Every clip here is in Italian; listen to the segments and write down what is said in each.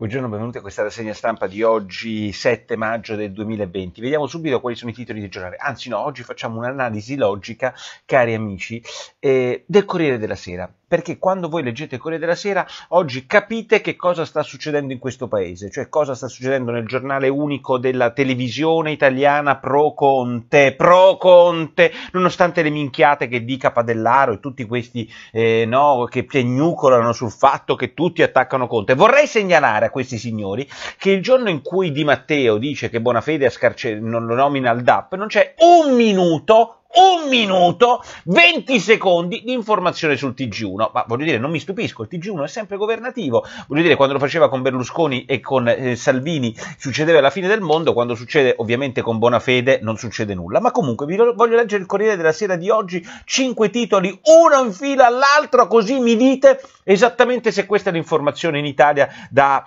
Buongiorno, benvenuti a questa rassegna stampa di oggi 7 maggio del 2020. Vediamo subito quali sono i titoli del giornale. Anzi no, oggi facciamo un'analisi logica, cari amici, eh, del Corriere della Sera perché quando voi leggete il Corriere della Sera oggi capite che cosa sta succedendo in questo paese, cioè cosa sta succedendo nel giornale unico della televisione italiana pro Conte, pro Conte, nonostante le minchiate che dica Padellaro e tutti questi eh, no, che piagnucolano sul fatto che tutti attaccano Conte. Vorrei segnalare a questi signori che il giorno in cui Di Matteo dice che Bonafede non lo nomina al DAP non c'è un minuto un minuto, 20 secondi di informazione sul TG1. Ma voglio dire, non mi stupisco, il TG1 è sempre governativo. Voglio dire, quando lo faceva con Berlusconi e con eh, Salvini succedeva la fine del mondo, quando succede ovviamente con buona fede non succede nulla. Ma comunque vi voglio leggere il Corriere della Sera di oggi, 5 titoli, uno in fila all'altro, così mi dite esattamente se questa è l'informazione in Italia da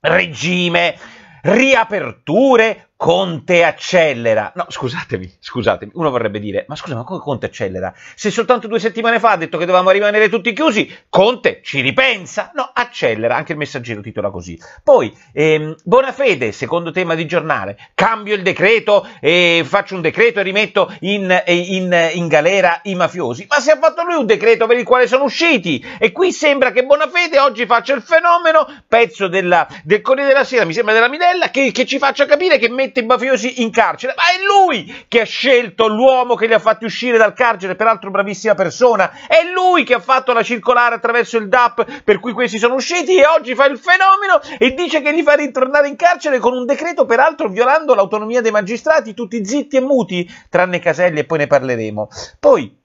regime riaperture, Conte accelera. No, scusatemi, scusatemi. Uno vorrebbe dire, ma scusa, ma come Conte accelera? Se soltanto due settimane fa ha detto che dovevamo rimanere tutti chiusi, Conte ci ripensa. No, accelera. Anche il messaggero titola così. Poi, ehm, Bonafede, secondo tema di giornale. Cambio il decreto, e faccio un decreto e rimetto in, in, in galera i mafiosi. Ma se ha fatto lui un decreto per il quale sono usciti. E qui sembra che Bonafede oggi faccia il fenomeno, pezzo della, del Corriere della Sera, mi sembra della Minella, che, che ci faccia capire che mette mette i mafiosi in carcere, ma è lui che ha scelto l'uomo che li ha fatti uscire dal carcere, peraltro bravissima persona, è lui che ha fatto la circolare attraverso il DAP per cui questi sono usciti e oggi fa il fenomeno e dice che li fa ritornare in carcere con un decreto peraltro violando l'autonomia dei magistrati, tutti zitti e muti, tranne Caselli e poi ne parleremo. Poi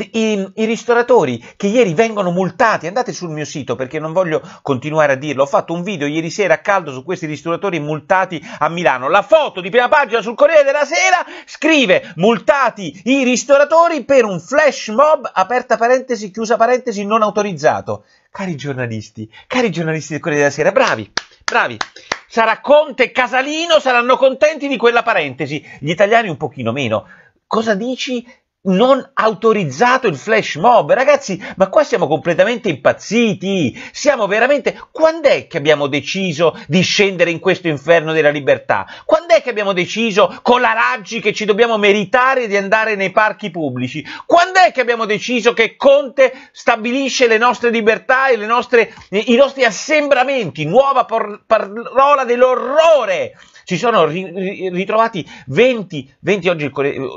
i, I, ristoratori che ieri vengono multati, andate sul mio sito perché non voglio continuare a dirlo, ho fatto un video ieri sera a caldo su questi ristoratori multati a Milano, la foto di prima pagina sul Corriere della Sera scrive multati i ristoratori per un flash mob, aperta parentesi, chiusa parentesi, non autorizzato. Cari giornalisti, cari giornalisti del Corriere della Sera, bravi, bravi sarà Conte e Casalino saranno contenti di quella parentesi, gli italiani un pochino meno. Cosa dici non autorizzato il flash mob. Ragazzi, ma qua siamo completamente impazziti. Siamo veramente. Quando è che abbiamo deciso di scendere in questo inferno della libertà? Quando è che abbiamo deciso con la Raggi che ci dobbiamo meritare di andare nei parchi pubblici? Quando è che abbiamo deciso che Conte stabilisce le nostre libertà e le nostre, i nostri assembramenti? Nuova por- parola dell'orrore si sono ri- ritrovati 20, 20 oggi il,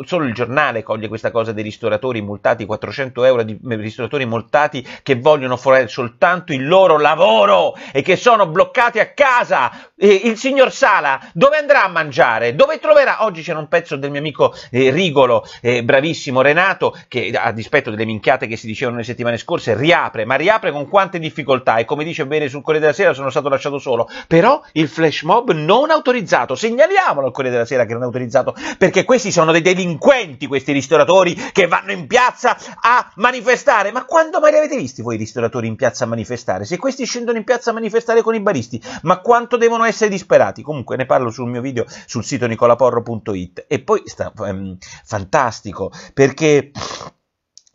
solo il giornale coglie questa cosa dei ristoratori multati, 400 euro di eh, ristoratori multati che vogliono forare soltanto il loro lavoro e che sono bloccati a casa. E il signor Sala dove andrà a mangiare? Dove troverà? Oggi c'era un pezzo del mio amico eh, Rigolo, eh, bravissimo Renato, che a dispetto delle minchiate che si dicevano le settimane scorse, riapre, ma riapre con quante difficoltà e come dice bene sul Corriere della Sera sono stato lasciato solo. Però il flash mob non autorizzato utilizzato. Segnaliamolo al Corriere della Sera che non è autorizzato, perché questi sono dei delinquenti, questi ristoratori che vanno in piazza a manifestare. Ma quando mai li avete visti voi i ristoratori in piazza a manifestare? Se questi scendono in piazza a manifestare con i baristi, ma quanto devono essere disperati? Comunque ne parlo sul mio video sul sito nicolaporro.it. E poi sta ehm, fantastico perché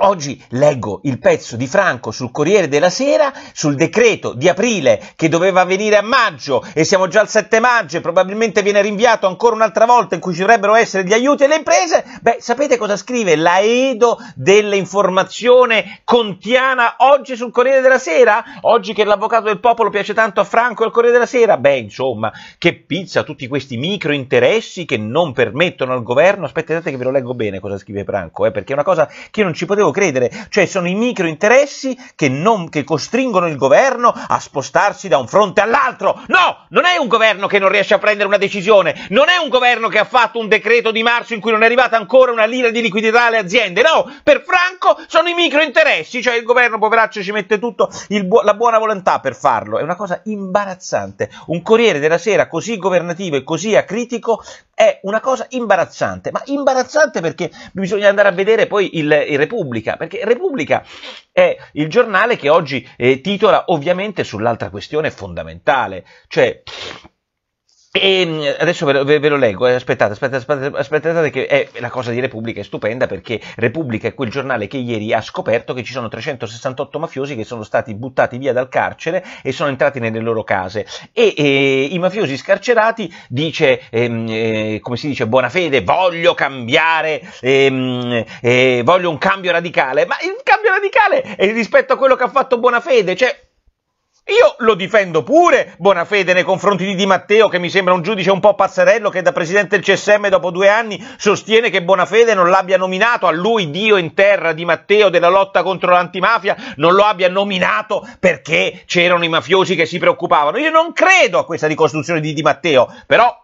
Oggi leggo il pezzo di Franco sul Corriere della Sera sul decreto di aprile che doveva venire a maggio e siamo già al 7 maggio e probabilmente viene rinviato ancora un'altra volta in cui ci dovrebbero essere gli aiuti alle imprese. Beh, sapete cosa scrive l'Aedo dell'informazione contiana oggi sul Corriere della Sera? Oggi che l'avvocato del popolo piace tanto a Franco e al Corriere della Sera? Beh, insomma, che pizza tutti questi micro interessi che non permettono al governo. Aspettate che ve lo leggo bene cosa scrive Franco, eh, perché è una cosa che io non ci potevo volevo credere, cioè sono i microinteressi che, non, che costringono il governo a spostarsi da un fronte all'altro. No, non è un governo che non riesce a prendere una decisione, non è un governo che ha fatto un decreto di marzo in cui non è arrivata ancora una lira di liquidità alle aziende, no, per Franco sono i micro interessi, cioè il governo poveraccio ci mette tutto bu- la buona volontà per farlo, è una cosa imbarazzante. Un Corriere della Sera così governativo e così acritico è una cosa imbarazzante, ma imbarazzante perché bisogna andare a vedere poi il, il Repubblica Repubblica, perché Repubblica è il giornale che oggi eh, titola ovviamente sull'altra questione fondamentale, cioè e ehm, adesso ve lo, ve lo leggo, eh, aspettate, aspettate, aspettate, aspettate che è, eh, la cosa di Repubblica è stupenda perché Repubblica è quel giornale che ieri ha scoperto che ci sono 368 mafiosi che sono stati buttati via dal carcere e sono entrati nelle loro case e, e i mafiosi scarcerati dice, ehm, eh, come si dice, buona fede, voglio cambiare, ehm, eh, voglio un cambio radicale, ma il cambio radicale è rispetto a quello che ha fatto buona fede, cioè io lo difendo pure, buona fede, nei confronti di Di Matteo, che mi sembra un giudice un po' pazzerello, che da presidente del CSM dopo due anni sostiene che Bonafede non l'abbia nominato, a lui Dio in terra Di Matteo della lotta contro l'antimafia, non lo abbia nominato perché c'erano i mafiosi che si preoccupavano. Io non credo a questa ricostruzione di Di Matteo, però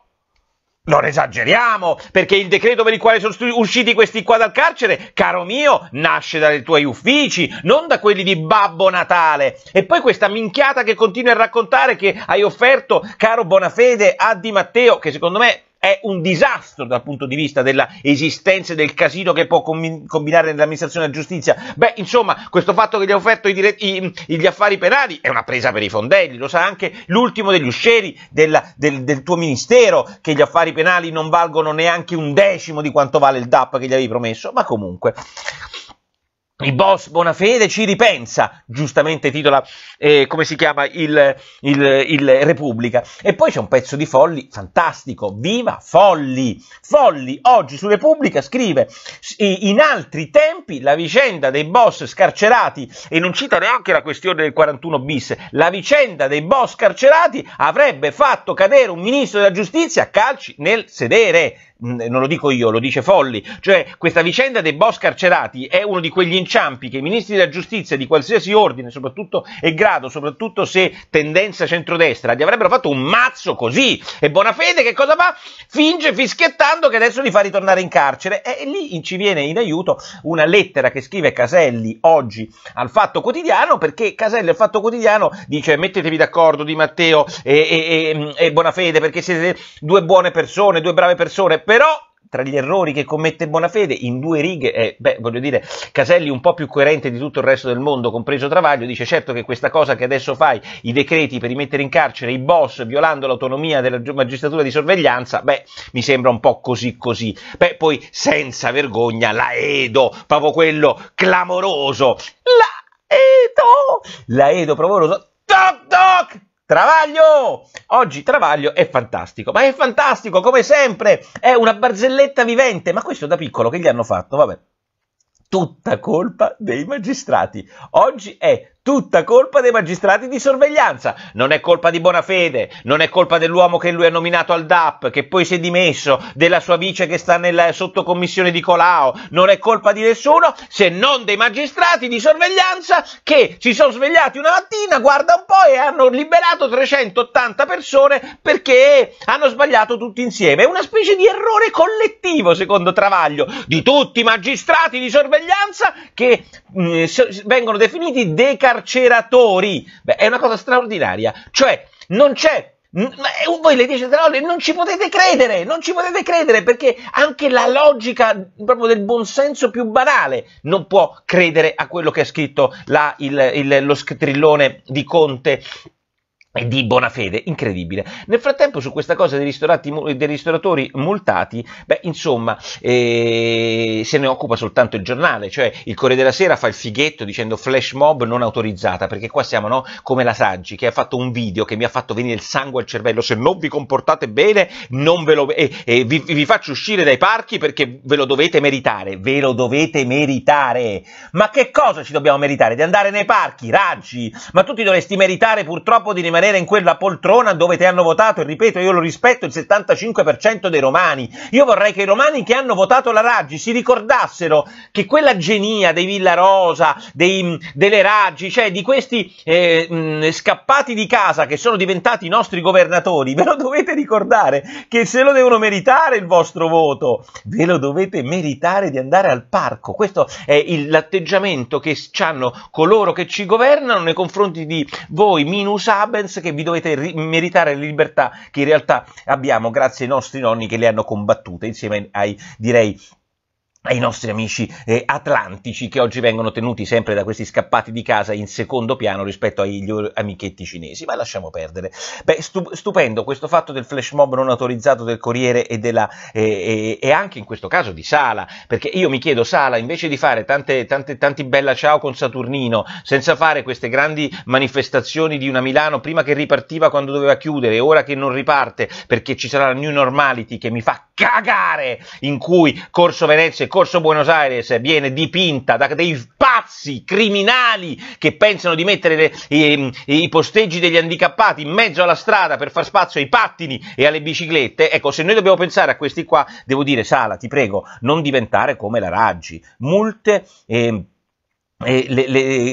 non esageriamo, perché il decreto per il quale sono usciti questi qua dal carcere, caro mio, nasce dai tuoi uffici, non da quelli di Babbo Natale. E poi questa minchiata che continui a raccontare che hai offerto, caro Bonafede, a Di Matteo, che secondo me è un disastro dal punto di vista dell'esistenza e del casino che può combinare nell'amministrazione della giustizia. Beh, insomma, questo fatto che gli ha offerto i dire- i, gli affari penali è una presa per i fondelli, lo sa anche l'ultimo degli uscieri della, del, del tuo ministero, che gli affari penali non valgono neanche un decimo di quanto vale il DAP che gli avevi promesso, ma comunque. Il boss Bonafede ci ripensa, giustamente titola, eh, come si chiama, il, il, il, Repubblica. E poi c'è un pezzo di Folli fantastico, viva Folli! Folli oggi su Repubblica scrive, in altri tempi la vicenda dei boss scarcerati, e non cita neanche la questione del 41 bis, la vicenda dei boss scarcerati avrebbe fatto cadere un ministro della giustizia a calci nel sedere non lo dico io, lo dice Folli, cioè questa vicenda dei boss carcerati è uno di quegli inciampi che i ministri della giustizia di qualsiasi ordine, soprattutto e grado, soprattutto se tendenza centrodestra, gli avrebbero fatto un mazzo così. E Bonafede che cosa fa? Finge fischiettando che adesso li fa ritornare in carcere e lì ci viene in aiuto una lettera che scrive Caselli oggi al Fatto Quotidiano perché Caselli al Fatto Quotidiano dice mettetevi d'accordo di Matteo e, e, e, e Bonafede perché siete due buone persone, due brave persone però tra gli errori che commette Bonafede in due righe, eh, beh, voglio dire, Caselli un po' più coerente di tutto il resto del mondo, compreso Travaglio, dice certo che questa cosa che adesso fai, i decreti per rimettere in carcere i boss violando l'autonomia della magistratura di sorveglianza, beh, mi sembra un po' così così. Beh, poi senza vergogna la Edo, proprio quello clamoroso, la Edo, la Edo Provoroso, toc toc! Travaglio! Oggi Travaglio è fantastico, ma è fantastico come sempre, è una barzelletta vivente, ma questo da piccolo che gli hanno fatto, vabbè. Tutta colpa dei magistrati. Oggi è Tutta colpa dei magistrati di sorveglianza. Non è colpa di Bonafede, non è colpa dell'uomo che lui ha nominato al DAP, che poi si è dimesso, della sua vice che sta nella sottocommissione di Colau, Non è colpa di nessuno se non dei magistrati di sorveglianza che si sono svegliati una mattina, guarda un po', e hanno liberato 380 persone perché hanno sbagliato tutti insieme. È una specie di errore collettivo, secondo Travaglio, di tutti i magistrati di sorveglianza che mh, mm, vengono definiti decartati carceratori. Beh, è una cosa straordinaria. Cioè, non c'è ma eh, voi le 10 parole non ci potete credere, non ci potete credere perché anche la logica proprio del buonsenso più banale non può credere a quello che ha scritto la, il, il, lo strillone di Conte e di buona fede, incredibile. Nel frattempo su questa cosa dei, ristoranti, dei ristoratori multati, beh insomma eh, se ne occupa soltanto il giornale, cioè il Corriere della Sera fa il fighetto dicendo flash mob non autorizzata, perché qua siamo no, come la Saggi che ha fatto un video che mi ha fatto venire il sangue al cervello, se non vi comportate bene non ve lo, eh, eh, vi, vi faccio uscire dai parchi perché ve lo dovete meritare, ve lo dovete meritare. Ma che cosa ci dobbiamo meritare? Di andare nei parchi, raggi? Ma tu ti dovresti meritare purtroppo di rimanere rimanere in quella poltrona dove ti hanno votato, e ripeto, io lo rispetto, il 75% dei romani. Io vorrei che i romani che hanno votato la Raggi si ricordassero che quella genia dei Villa Rosa, dei, delle Raggi, cioè di questi eh, mh, scappati di casa che sono diventati i nostri governatori, ve lo dovete ricordare che se lo devono meritare il vostro voto, ve lo dovete meritare di andare al parco. Questo è l'atteggiamento che hanno coloro che ci governano nei confronti di voi, minus abens, Netflix che vi dovete ri- meritare le libertà che in realtà abbiamo grazie ai nostri nonni che le hanno combattute insieme ai, direi, ai nostri amici eh, atlantici che oggi vengono tenuti sempre da questi scappati di casa in secondo piano rispetto agli amichetti cinesi, ma lasciamo perdere. Beh, stu stupendo questo fatto del flash mob non autorizzato del Corriere e, della, eh, eh, e, anche in questo caso di Sala, perché io mi chiedo Sala, invece di fare tante, tante, tanti bella ciao con Saturnino, senza fare queste grandi manifestazioni di una Milano prima che ripartiva quando doveva chiudere, ora che non riparte perché ci sarà la new normality che mi fa cagare in cui Corso Venezia e Corso Buenos Aires viene dipinta da dei pazzi criminali che pensano di mettere le, i, i, posteggi degli handicappati in mezzo alla strada per far spazio ai pattini e alle biciclette. Ecco, se noi dobbiamo pensare a questi qua, devo dire, Sala, ti prego, non diventare come la Raggi. Multe. Eh, le, le,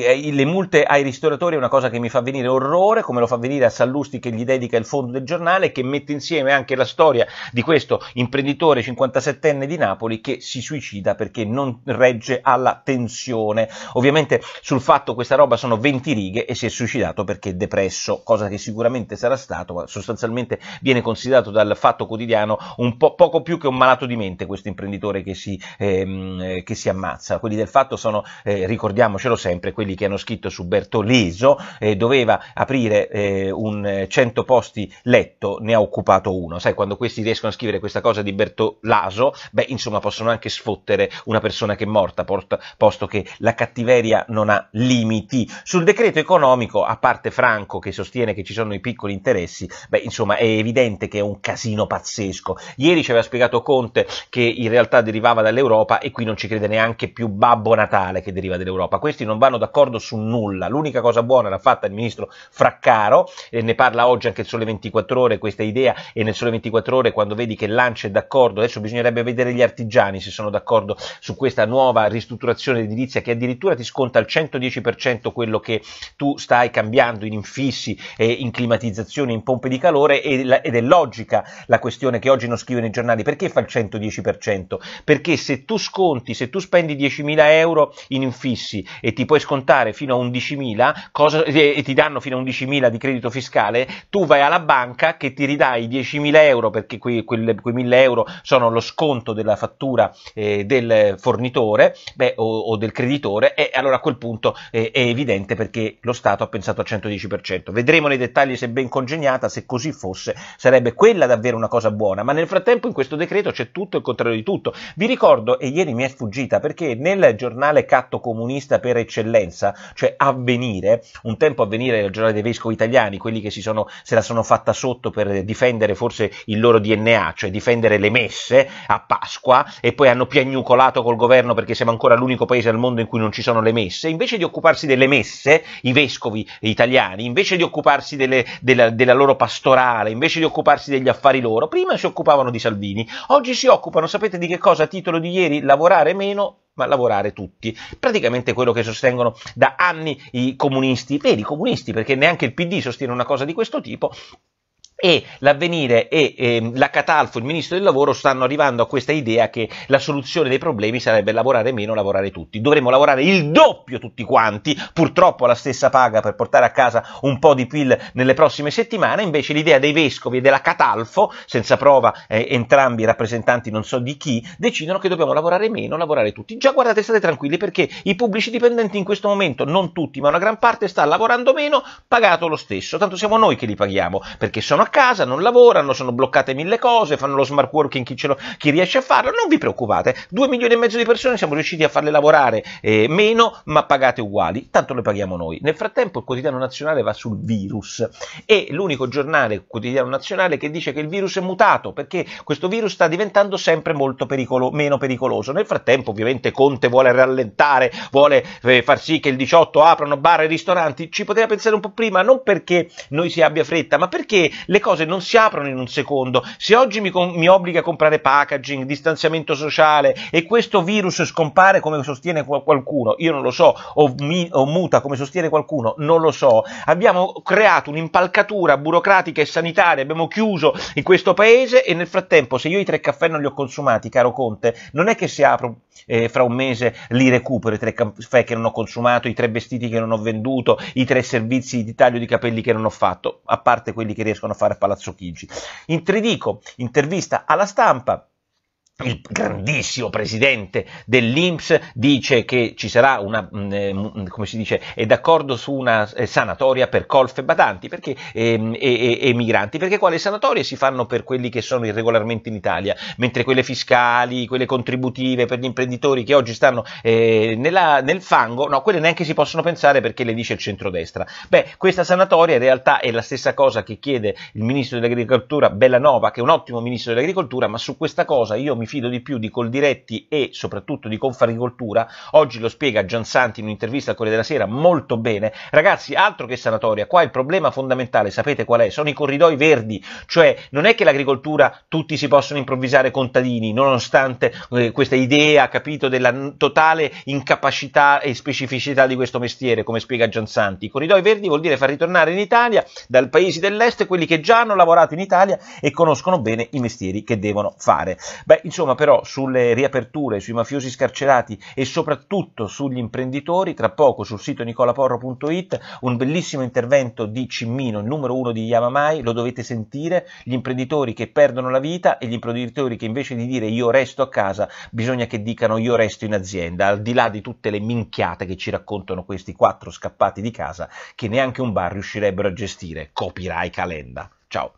eh, le, multe ai ristoratori è una cosa che mi fa venire orrore, come lo fa venire a Sallusti che gli dedica il fondo del giornale, che mette insieme anche la storia di questo imprenditore 57enne di Napoli che si suicida perché non regge alla tensione. Ovviamente sul fatto questa roba sono 20 righe e si è suicidato perché è depresso, cosa che sicuramente sarà stato, ma sostanzialmente viene considerato dal fatto quotidiano un po' poco più che un malato di mente questo imprenditore che si, ehm, che si ammazza. Quelli del fatto sono eh, ricordati ricordiamocelo sempre, quelli che hanno scritto su Bertoliso, eh, doveva aprire eh, un 100 eh, posti letto, ne ha occupato uno. Sai, quando questi riescono a scrivere questa cosa di Bertolaso, beh, insomma, possono anche sfottere una persona che è morta, porta, posto che la cattiveria non ha limiti. Sul decreto economico, a parte Franco che sostiene che ci sono i piccoli interessi, beh, insomma, è evidente che è un casino pazzesco. Ieri ci aveva spiegato Conte che in realtà derivava dall'Europa e qui non ci crede neanche più Babbo Natale che deriva dall'Europa dell'Europa. Questi non vanno d'accordo su nulla. L'unica cosa buona l'ha fatta il ministro Fraccaro, e ne parla oggi anche il Sole 24 Ore, questa idea, e nel Sole 24 Ore quando vedi che l'Ancia è d'accordo, adesso bisognerebbe vedere gli artigiani se sono d'accordo su questa nuova ristrutturazione edilizia che addirittura ti sconta al 110% quello che tu stai cambiando in infissi, eh, in climatizzazione, in pompe di calore ed, ed è logica la questione che oggi non scrive nei giornali. Perché fa il 110%? Perché se tu sconti, se tu spendi 10.000 euro in infissi, fissi e ti puoi scontare fino a 11.000 cosa, e, e ti danno fino a 11.000 di credito fiscale, tu vai alla banca che ti ridai 10.000 euro perché quei, quei, quei 1.000 euro sono lo sconto della fattura eh, del fornitore beh, o, o, del creditore e allora a quel punto eh, è evidente perché lo Stato ha pensato al 110%. Vedremo nei dettagli se ben congegnata, se così fosse sarebbe quella davvero una cosa buona, ma nel frattempo in questo decreto c'è tutto il contrario di tutto. Vi ricordo, e ieri mi è sfuggita perché nel giornale Catto Comunista giornalista per eccellenza, cioè Avvenire, un tempo Avvenire era il giornale dei vescovi italiani, quelli che si sono, se la sono fatta sotto per difendere forse il loro DNA, cioè difendere le messe a Pasqua e poi hanno piagnucolato col governo perché siamo ancora l'unico paese al mondo in cui non ci sono le messe, invece di occuparsi delle messe, i vescovi italiani, invece di occuparsi delle, della, della loro pastorale, invece di occuparsi degli affari loro, prima si occupavano di Salvini, oggi si occupano, sapete di che cosa? titolo di ieri, lavorare meno ma lavorare tutti. Praticamente quello che sostengono da anni i comunisti, per i comunisti, perché neanche il PD sostiene una cosa di questo tipo, e l'avvenire e eh, la Catalfo, il ministro del lavoro, stanno arrivando a questa idea che la soluzione dei problemi sarebbe lavorare meno, lavorare tutti. Dovremmo lavorare il doppio tutti quanti, purtroppo la stessa paga per portare a casa un po' di PIL nelle prossime settimane, invece l'idea dei vescovi e della Catalfo, senza prova eh, entrambi rappresentanti non so di chi, decidono che dobbiamo lavorare meno, lavorare tutti. Già guardate, state tranquilli perché i pubblici dipendenti in questo momento, non tutti, ma una gran parte sta lavorando meno, pagato lo stesso, tanto siamo noi che li paghiamo, perché sono a casa, non lavorano, sono bloccate mille cose, fanno lo smart working chi, lo, chi riesce a farlo, non vi preoccupate, 2 milioni e mezzo di persone siamo riusciti a farle lavorare eh, meno ma pagate uguali, tanto le paghiamo noi. Nel frattempo il quotidiano nazionale va sul virus, e l'unico giornale quotidiano nazionale che dice che il virus è mutato perché questo virus sta diventando sempre molto pericolo, meno pericoloso. Nel frattempo ovviamente Conte vuole rallentare, vuole eh, far sì che il 18 aprano bar e ristoranti, ci poteva pensare un po' prima, non perché noi si abbia fretta, ma perché le cose non si aprono in un secondo. Se oggi mi, mi obbliga a comprare packaging, distanziamento sociale e questo virus scompare come sostiene qualcuno, io non lo so, o, mi- o muta come sostiene qualcuno, non lo so. Abbiamo creato un'impalcatura burocratica e sanitaria, abbiamo chiuso in questo paese e nel frattempo se io i tre caffè non li ho consumati, caro Conte, non è che se apro eh, fra un mese li recupero i tre caffè che non ho consumato, i tre vestiti che non ho venduto, i tre servizi di taglio di capelli che non ho fatto, a parte quelli che riescono a fare fare Palazzo Chigi. In tridico, intervista alla stampa il grandissimo presidente dell'Inps dice che ci sarà una, mm, eh, mm, come si dice, è d'accordo su una eh, sanatoria per colf e badanti perché, ehm, e, e, e, migranti, perché quale sanatorie si fanno per quelli che sono irregolarmente in Italia, mentre quelle fiscali, quelle contributive per gli imprenditori che oggi stanno eh, nella, nel fango, no, quelle neanche si possono pensare perché le dice il centrodestra. Beh, questa sanatoria in realtà è la stessa cosa che chiede il ministro dell'agricoltura Bellanova, che è un ottimo ministro dell'agricoltura, ma su questa cosa io mi mi fido di più di Coldiretti e soprattutto di Confagricoltura, oggi lo spiega Gian Santi in un'intervista al Corriere della Sera molto bene, ragazzi altro che sanatoria, qua il problema fondamentale sapete qual è? Sono i corridoi verdi, cioè non è che l'agricoltura tutti si possono improvvisare contadini, nonostante eh, questa idea, capito, della totale incapacità e specificità di questo mestiere, come spiega Gian Santi. I corridoi verdi vuol dire far ritornare in Italia dal paesi dell'est quelli che già hanno lavorato in Italia e conoscono bene i mestieri che devono fare. Beh, Insomma, però, sulle riaperture, sui mafiosi scarcerati e soprattutto sugli imprenditori, tra poco sul sito nicolaporro.it un bellissimo intervento di Cimmino, il numero uno di Yamamai, lo dovete sentire, gli imprenditori che perdono la vita e gli imprenditori che invece di dire io resto a casa, bisogna che dicano io resto in azienda, al di là di tutte le minchiate che ci raccontano questi quattro scappati di casa che neanche un bar riuscirebbero a gestire. Copyright Calenda. Ciao.